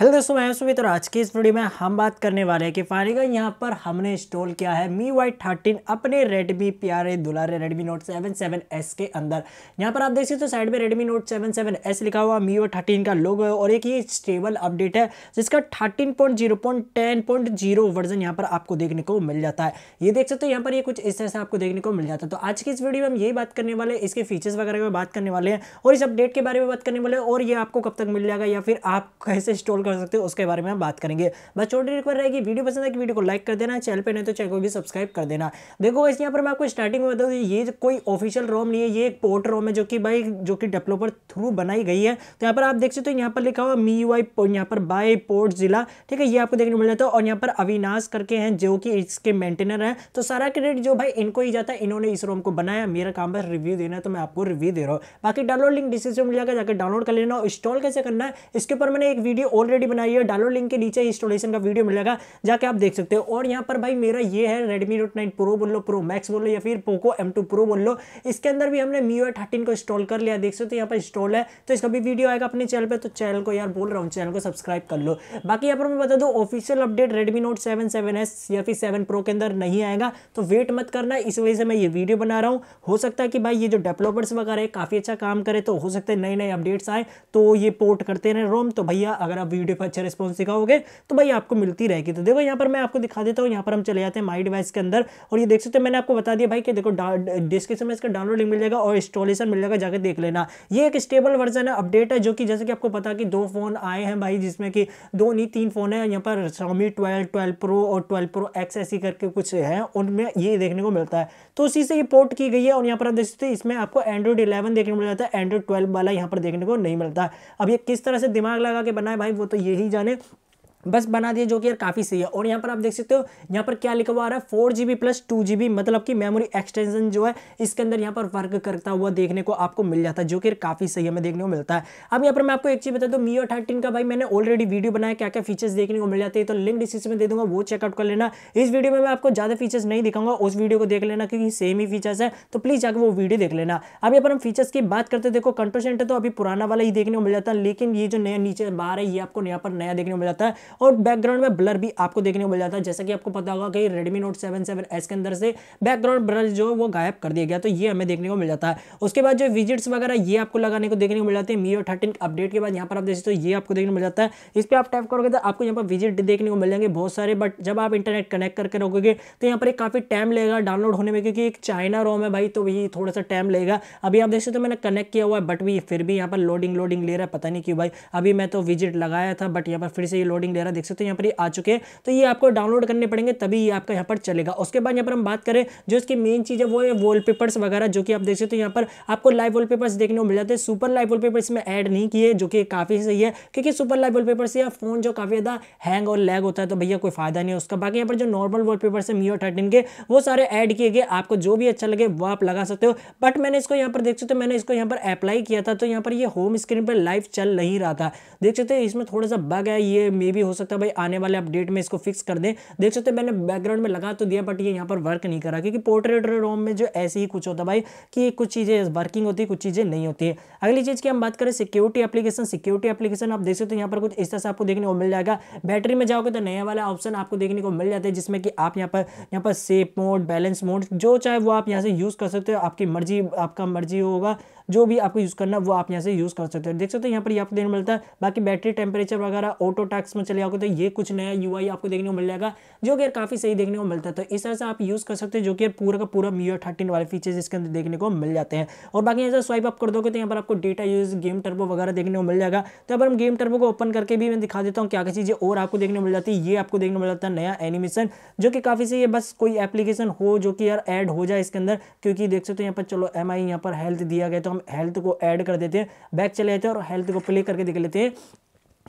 hello दोस्तों मैं सुमित और आज की इस वीडियो में हम बात करने वाले हैं कि फाइनली यहाँ पर हमने इंस्टॉल किया है मी वाई थर्टीन अपने रेडमी पी आर ए दुलारे Redmi note seven seven S के अंदर यहाँ पर आप देख सकते हो तो साइड में Redmi note seven seven S लिखा हुआ मी वाई थर्टीन का लोगो है और एक ये स्टेबल अपडेट है जिसका thirteen point zero point ten point zero version यहाँ पर आपको देखने को मिल जाता है ये देख सकते हो तो यहाँ पर ये कुछ इस तरह से आपको देखने को मिल जाता है तो आज की इस वीडियो में हम यही बात करने वाले इसके फीचर्स वगैरह में बात करने वाले हैं और इस अपडेट के बारे में बात करने वाले हैं और ये आपको कब तक मिल जाएगा या फिर आप कैसे इंस्टॉल कर सकते हो उसके बारे में हम बात करेंगे बस छोटी रिक्वेस्ट रहेगी वीडियो पसंद है कि तो वीडियो को लाइक कर देना चैनल पर नहीं तो चैनल को भी सब्सक्राइब कर देना देखो इस यहाँ पर मैं आपको स्टार्टिंग में बता दूँ ये कोई ऑफिशियल रोम नहीं है ये एक पोर्ट रोम है जो कि भाई जो कि डेवलपर थ्रू बनाई गई है तो यहाँ पर आप देख सकते हो यहाँ पर लिखा हुआ मी यू आई यहाँ पर बाय पोर्ट जिला ठीक है ये आपको देखने को मिल जाता है और यहाँ पर अविनाश करके हैं जो कि इसके मेंटेनर हैं तो सारा क्रेडिट जो भाई इनको ही जाता है इन्होंने इस रोम को बनाया मेरा काम बस रिव्यू देना है तो मैं आपको रिव्यू दे रहा हूँ बाकी डाउनलोड लिंक डिस्क्रिप्शन में जाकर जाकर डाउनलोड कर लेना और इंस्टॉल कैसे करना है इसके ऊपर मैंने एक वीडियो ऑलरेडी ऑलरेडी बनाई है डालो लिंक के नीचे इंस्टॉलेशन का वीडियो मिलेगा जाके आप देख सकते हो और यहाँ पर भाई मेरा ये है रेडमी नोट नाइन प्रो बोल लो प्रो मैक्स बोल लो या फिर पोको एम टू प्रो बोल लो इसके अंदर भी हमने मी थर्टीन को इंस्टॉल कर लिया देख सकते हो यहाँ पर इंस्टॉल है तो इसका भी वीडियो आएगा अपने चैनल पर तो चैनल को यार बोल रहा हूँ चैनल को सब्सक्राइब कर लो बाकी यहाँ पर मैं बता दूँ official update Redmi note seven seven S या फिर सेवन प्रो के अंदर नहीं आएगा तो वेट मत करना इस वजह से मैं ये वीडियो बना रहा हूँ हो सकता है कि भाई ये जो डेवलपर्स वगैरह काफ़ी अच्छा काम करे तो हो सकता है नए नए अपडेट्स आए तो ये पोर्ट करते रहे रोम तो भैया अगर आप वीडियो वीडियो पर अच्छा रिस्पॉन्स दिखाओगे तो भाई आपको मिलती रहेगी तो देखो यहाँ पर मैं आपको दिखा देता हूँ यहाँ पर हम चले जाते हैं माई डिवाइस के अंदर और ये देख सकते हैं मैंने आपको बता दिया भाई कि देखो डिस्क्रिप्शन में इसका डाउनलोड लिंक मिल जाएगा और इंस्टॉलेशन मिल जाएगा जाकर देख लेना ये एक स्टेबल वर्जन है अपडेट है जो कि जैसे कि आपको पता कि दो फोन आए हैं भाई जिसमें कि दो नहीं तीन फोन है यहाँ पर Xiaomi ट्वेल्व ट्वेल्व प्रो और ट्वेल्व प्रो एक्स ऐसी करके कुछ है उनमें ये देखने को मिलता है तो उसी से ये पोर्ट की गई है और यहाँ पर आप देख सकते हैं इसमें आपको एंड्रॉइड इलेवन देखने को मिल जाता है एंड्रॉइड ट्वेल्व वाला यहाँ पर देखने को नहीं मिलता अब ये किस तरह से दिमाग लगा के बनाए भाई वो तो तो यही जाने बस बना दिया जो कि यार काफ़ी सही है और यहाँ पर आप देख सकते हो यहाँ पर क्या लिखा हुआ आ रहा है four G B plus two G B मतलब कि मेमोरी एक्सटेंशन जो है इसके अंदर यहाँ पर वर्क करता हुआ देखने को आपको मिल जाता है जो कि काफ़ी सही हमें देखने को मिलता है अब यहाँ पर मैं आपको एक चीज़ बता दूँ मीओ थर्टीन का भाई मैंने ऑलरेडी वीडियो बनाया क्या क्या फीचर्स देखने को मिल जाते हैं तो लिंक डिस्क्रिप्शन में दे दूंगा वो चेकआउट कर लेना इस वीडियो में मैं आपको ज़्यादा फीचर्स नहीं दिखाऊंगा उस वीडियो को देख लेना क्योंकि सेम ही फीचर्स है तो प्लीज़ जाकर वो वीडियो देख लेना अब यहाँ पर हम फीचर्स की बात करते देखो कंट्रोल सेंटर तो अभी पुराना वाला ही देखने को मिल जाता है लेकिन ये जो नया नीचे बार है ये आपको यहाँ पर नया देखने को मिल जाता है और बैकग्राउंड में ब्लर भी आपको देखने को मिल जाता है जैसा कि आपको पता होगा कि Redmi note seven seven S के अंदर से बैकग्राउंड ब्लर जो है वो गायब कर दिया गया तो ये हमें देखने को मिल जाता है उसके बाद जो विजिट्स वगैरह ये आपको लगाने को देखने को मिल जाते हैं मीओ थर्टीन अपडेट के बाद यहाँ पर आप देख सकते हो ये आपको देखने को मिल जाता है इस पर आप टाइप करोगे तो आपको यहाँ पर विजिट देखने को मिल जाएंगे बहुत सारे बट जब आप इंटरनेट कनेक्ट करके रोकोगे तो यहाँ पर एक काफ़ी टाइम लगेगा डाउनलोड होने में क्योंकि एक चाइना रोम है भाई तो वही थोड़ा सा टाइम लगेगा अभी आप देख सकते तो मैंने कनेक्ट किया हुआ है बट भी फिर भी यहाँ पर लोडिंग लोडिंग ले रहा है पता नहीं क्यों भाई अभी मैं तो विजिट लगाया था बट यहाँ पर फिर से ये लोडिंग ले वगैरह देख सकते हो यहाँ पर ये आ चुके हैं तो ये आपको डाउनलोड करने पड़ेंगे तभी ये आपका यहाँ पर चलेगा उसके बाद यहाँ पर हम बात करें जो इसकी मेन चीज़ है वो है वॉलपेपर्स वगैरह जो कि आप देख सकते हो यहाँ पर आपको लाइव वॉलपेपर्स देखने को मिल जाते हैं सुपर लाइव वॉलपेपर इसमें ऐड नहीं किए जो कि काफ़ी सही है क्योंकि सुपर लाइव वॉलपेपर से या फ़ोन जो काफ़ी ज़्यादा हैंग और लैग होता है तो भैया कोई फायदा नहीं है उसका बाकी यहाँ पर जो नॉर्मल वॉल पेपर से मीओ थर्टीन के वो सारे ऐड किए गए आपको जो भी अच्छा लगे वो आप लगा सकते हो बट मैंने इसको यहाँ पर देख सकते हो मैंने इसको यहाँ पर अप्लाई किया था तो यहाँ पर ये होम स्क्रीन पर लाइव चल नहीं रहा था देख सकते हो इसमें थोड़ा सा बग है ये मे भी हो सकता है भाई आने वाले अपडेट में इसको फिक्स कर दें देख सकते मैंने बैकग्राउंड में लगा तो दिया बट ये यहाँ पर वर्क नहीं करा क्योंकि पोर्ट्रेट रोम में जो ऐसे ही कुछ होता भाई कि कुछ चीज़ें वर्किंग होती है कुछ चीज़ें नहीं होती है अगली चीज़ की हम बात करें सिक्योरिटी एप्लीकेशन सिक्योरिटी एप्लीकेशन आप देख सकते हो यहाँ पर कुछ इस तरह से आपको देखने को मिल जाएगा बैटरी में जाओगे तो नया वाला ऑप्शन आपको देखने को मिल जाता है जिसमें कि आप यहाँ पर यहाँ पर सेफ मोड बैलेंस मोड जो चाहे वो आप यहाँ से यूज़ कर सकते हो आपकी मर्जी आपका मर्जी होगा जो भी आपको यूज़ करना वो आप यहाँ से यूज़ कर सकते हो देख सकते हो यहाँ पर यहाँ पर देखने मिलता है बाकी बैटरी टेम्परेचर वगैरह ऑटो टैक्स में चले जाओगे तो ये कुछ नया यू आपको देखने को मिल जाएगा जो कि काफ़ी सही देखने को मिलता है तो इस तरह से आप यूज़ कर सकते हो जो कि पूरा का पूरा मीओ थर्टीन वाले फीचर्स इसके अंदर देखने को मिल जाते हैं और बाकी यहाँ से स्वाइप अप कर दोगे तो यहाँ पर आपको डेटा यूज गेम टर्बो वगैरह देखने को मिल जाएगा तो यहाँ पर हम गेम टर्बो को ओपन करके भी मैं दिखा देता हूँ क्या क्या चीज़ें और आपको देखने मिल जाती है ये आपको देखने को मिल जाता है नया एनिमेशन जो कि काफ़ी सही है बस कोई एप्लीकेशन हो जो कि यार ऐड हो जाए इसके अंदर क्योंकि देख सकते हो यहाँ पर चलो एम आई यहाँ पर हेल्थ दिया गया तो हम हेल्थ को ऐड कर देते हैं बैक चले जाते हैं और हेल्थ को प्ले करके देख लेते हैं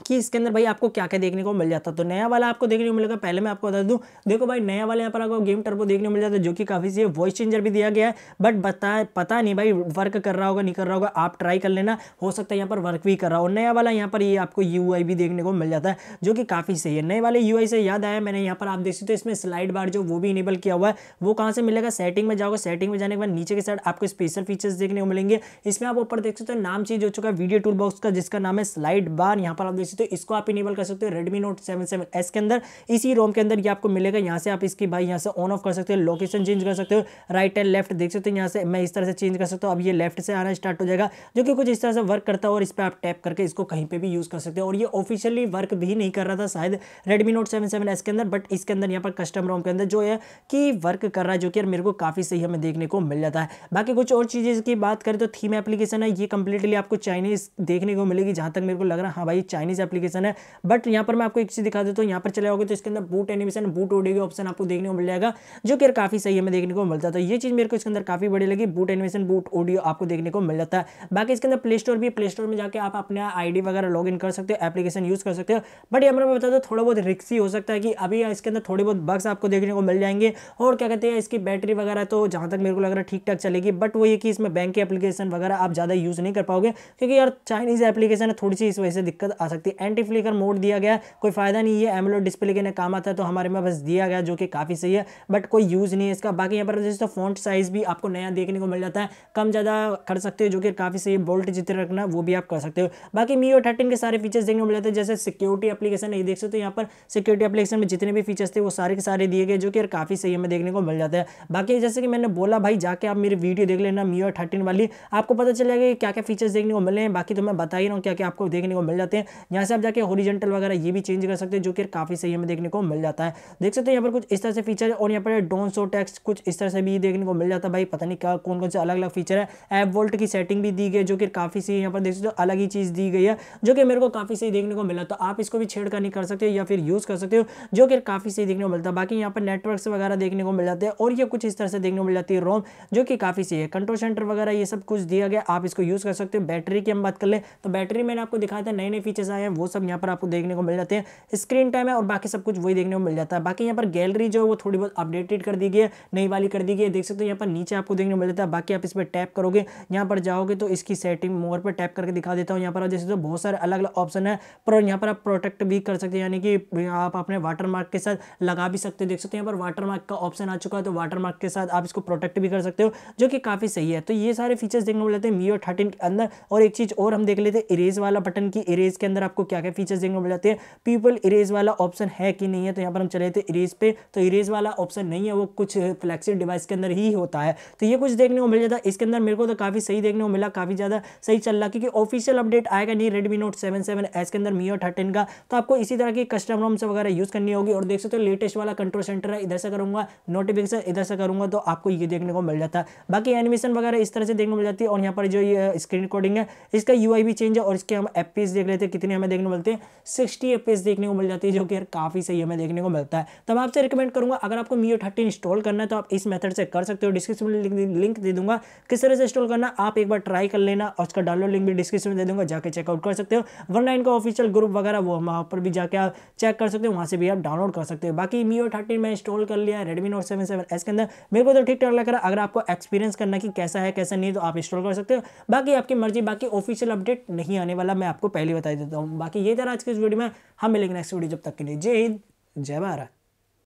कि इसके अंदर भाई आपको क्या क्या देखने को मिल जाता तो नया वाला आपको देखने को मिलेगा पहले मैं आपको बता दूं देखो भाई नया वाला यहाँ पर आपको गेम टर्बो देखने को मिल जाता है जो कि काफ़ी सी वॉइस चेंजर भी दिया गया है बट बता पता नहीं भाई वर्क कर रहा होगा नहीं कर रहा होगा आप ट्राई कर लेना हो सकता है यहाँ पर वर्क भी कर रहा हो नया वाला यहाँ पर ये आपको यू भी देखने को मिल जाता है जो कि काफ़ी सही है नए वाले यू से याद आया मैंने यहाँ पर आप देख सकते हो इसमें स्लाइड बार जो वो भी इनेबल किया हुआ है वो कहाँ से मिलेगा सेटिंग में जाओगे सेटिंग में जाने के बाद नीचे के साइड आपको स्पेशल फीचर्स देखने को मिलेंगे इसमें आप ऊपर देख सकते हो नाम चीज हो चुका है वीडियो टूल बॉक्स का जिसका नाम है स्लाइड बार यहाँ पर आप सर्विस तो इसको आप इनेबल कर सकते हो Redmi note seven seven S के अंदर इसी रोम के अंदर ये आपको मिलेगा यहाँ से आप इसकी भाई यहाँ से ऑन ऑफ कर सकते हो लोकेशन चेंज कर सकते हो राइट एंड लेफ्ट देख सकते हो यहाँ से मैं इस तरह से चेंज कर सकता हूँ अब ये लेफ्ट से आना स्टार्ट हो जाएगा जो कि कुछ इस तरह से वर्क करता है और इस पर आप टैप करके इसको कहीं पर भी यूज़ कर सकते हो और ये ऑफिशियली वर्क भी नहीं कर रहा था शायद Redmi note seven seven S के अंदर बट इसके अंदर यहाँ पर कस्टम रोम के अंदर जो है कि वर्क कर रहा है जो कि मेरे को काफ़ी सही हमें देखने को मिल जाता है बाकी कुछ और चीज़ें की बात करें तो थीम एप्लीकेशन है ये कंप्लीटली आपको चाइनीज़ देखने को मिलेगी जहाँ तक मेरे को लग रहा है हाँ भाई चाइनीज़ चाइनीज़ एप्लीकेशन है बट यहाँ पर मैं आपको एक चीज़ दिखा देता हूँ यहाँ पर चले जाओगे तो इसके अंदर बूट एनिमेशन बूट ऑडियो के ऑप्शन आपको देखने को मिल जाएगा जो कि काफ़ी सही हमें देखने को मिलता था तो ये चीज़ मेरे को इसके अंदर काफ़ी बड़ी लगी बूट एनिमेशन बूट ऑडियो आपको देखने को मिल जाता है बाकी इसके अंदर प्ले स्टोर भी प्ले स्टोर में जाकर आप अपने आईडी वगैरह लॉग कर सकते हो एप्लीकेशन यूज़ कर सकते हो बट यहाँ पर बता दो थोड़ा बहुत रिक्सी हो सकता है कि अभी इसके अंदर थोड़े बहुत बग्स आपको देखने को मिल जाएंगे और क्या कहते हैं इसकी बैटरी वगैरह तो जहां तक मेरे को लग रहा है ठीक ठाक चलेगी बट वो ये कि इसमें बैंक के एप्लीकेशन वगैरह आप ज़्यादा यूज़ नहीं कर पाओगे क्योंकि यार चाइनीज़ एप्लीकेशन है थोड़ी सी इस वजह से दिक्कत आ सकती है सकती है एंटी फ्लिकर मोड दिया गया कोई फ़ायदा नहीं है एमलो डिस्प्ले के लिए काम आता है तो हमारे में बस दिया गया जो कि काफ़ी सही है बट कोई यूज़ नहीं है इसका बाकी यहाँ पर जैसे तो फॉन्ट साइज़ भी आपको नया देखने को मिल जाता है कम ज़्यादा कर सकते हो जो कि काफ़ी सही बोल्ट जितने रखना वो भी आप कर सकते हो बाकी मीओ थर्टीन के सारे फीचर्स देखने को मिल जाते हैं जैसे सिक्योरिटी अपलीकेशन नहीं देख सकते तो यहाँ पर सिक्योरिटी एप्लीकेशन में जितने भी फीचर्स थे वो सारे के सारे दिए गए जो कि काफ़ी सही हमें देखने को मिल जाता है बाकी जैसे कि मैंने बोला भाई जाके आप मेरी वीडियो देख लेना मीओ थर्टीन वाली आपको पता चल जाएगा कि क्या क्या फीचर्स देखने को मिले हैं बाकी तो मैं बता ही रहा हूँ क्या क्या आपको देखने को मिल जाते हैं यहाँ से आप जाके होरिजेंटल वगैरह ये भी चेंज कर सकते हैं जो कि काफ़ी सही हमें देखने को मिल जाता है देख सकते हैं यहाँ पर कुछ इस तरह से फीचर और यहाँ पर डोन सो टेक्स्ट कुछ इस तरह से भी देखने को मिल जाता है भाई पता नहीं क्या कौन कौन से अलग अलग फीचर है ऐप वोल्ट की सेटिंग भी दी गई जो कि काफ़ी सही यहाँ पर देख सकते हो अलग ही चीज़ दी गई है जो कि मेरे को काफ़ी सही देखने को मिला तो आप इसको भी छेड़ नहीं कर सकते या फिर यूज़ कर सकते हो जो कि काफ़ी सही देखने को मिलता है बाकी यहाँ पर नेटवर्क वगैरह देखने को मिल जाते हैं और ये कुछ इस तरह से देखने को मिल जाती है रोम जो कि काफ़ी सही है कंट्रोल सेंटर वगैरह ये सब कुछ दिया गया आप इसको यूज़ कर सकते हो बैटरी की हम बात कर लें तो बैटरी मैंने आपको दिखाया था नए नए फीचर्स आए हैं वो सब यहाँ पर आपको देखने को मिल जाते हैं स्क्रीन टाइम है और बाकी सब कुछ वही देखने को मिल जाता है बाकी यहाँ पर गैलरी जो है वो थोड़ी बहुत अपडेटेड कर दी गई है नई वाली कर दी गई है देख सकते हो यहाँ पर नीचे आपको देखने को मिल जाता है बाकी आप इस पर टैप करोगे यहाँ पर जाओगे तो इसकी सेटिंग मोर पर टैप करके दिखा देता हूँ यहाँ पर आप जैसे तो बहुत सारे अलग अलग ऑप्शन है पर यहाँ पर आप प्रोटेक्ट भी कर सकते हैं यानी कि आप अपने वाटर मार्क के साथ लगा भी सकते हो देख सकते हो यहाँ पर वाटर मार्क का ऑप्शन आ चुका है तो वाटर मार्क के साथ आप इसको प्रोटेक्ट भी कर सकते हो जो कि काफ़ी सही है तो ये सारे फीचर्स देखने को मिल जाते हैं मी और थर्टीन के अंदर और एक चीज़ और हम देख लेते हैं इरेज वाला बटन की इरेज के अंदर आप आपको क्या क्या फीचर्स देखने को मिल जाते हैं पीपल इरेज वाला ऑप्शन है कि नहीं है तो यहाँ पर हम चले थे इरेज पे तो इरेज वाला ऑप्शन नहीं है वो कुछ फ्लैक्सिड डिवाइस के अंदर ही होता है तो ये कुछ देखने को मिल जाता है इसके अंदर मेरे को तो काफ़ी सही देखने को मिला काफ़ी ज़्यादा सही चल रहा क्योंकि ऑफिशियल अपडेट आएगा नहीं Redmi note seven seven S के अंदर मीओ थर्टीन का तो आपको इसी तरह की कस्टम रोम्स वगैरह यूज़ करनी होगी और देख सकते हो लेटेस्ट वाला कंट्रोल सेंटर है इधर से करूँगा नोटिफिकेशन इधर से करूँगा तो आपको ये देखने को मिल जाता है बाकी एनिमेशन वगैरह इस तरह से देखने को मिल जाती है और यहाँ पर जो ये स्क्रीन रिकॉर्डिंग है इसका यू भी चेंज है और इसके हम एप देख लेते हैं कितने हमें हमें देखने को मिलते हैं सिक्सटी एफ देखने को मिल जाती है जो कि यार काफ़ी सही हमें देखने को मिलता है तो मैं आपसे रिकमेंड करूँगा अगर आपको मीओ थर्टी इंस्टॉल करना है तो आप इस मेथड से कर सकते हो डिस्क्रिप्शन में लिंक दे दूंगा किस तरह से इंस्टॉल करना आप एक बार ट्राई कर लेना और उसका डाउनलोड लिंक भी डिस्क्रिप्शन में दे दूंगा जाकर चेकआउट कर सकते हो वरना का ऑफिशियल ग्रुप वगैरह वो वहाँ पर भी जाकर आप चेक कर सकते हो वहाँ से भी आप डाउनलोड कर सकते हो बाकी मीओ थर्टीन मैं इंस्टॉल कर लिया Redmi note seven seven S के अंदर मेरे को तो ठीक ठाक लग रहा है अगर आपको एक्सपीरियंस करना कि कैसा है कैसा नहीं तो आप इंस्टॉल कर सकते हो बाकी आपकी मर्जी बाकी ऑफिशियल अपडेट नहीं आने वाला मैं आपको पहले बता देता हूँ हूँ बाकी ये था आज के इस वीडियो में हम मिलेंगे नेक्स्ट वीडियो जब तक के लिए जय हिंद जय भारत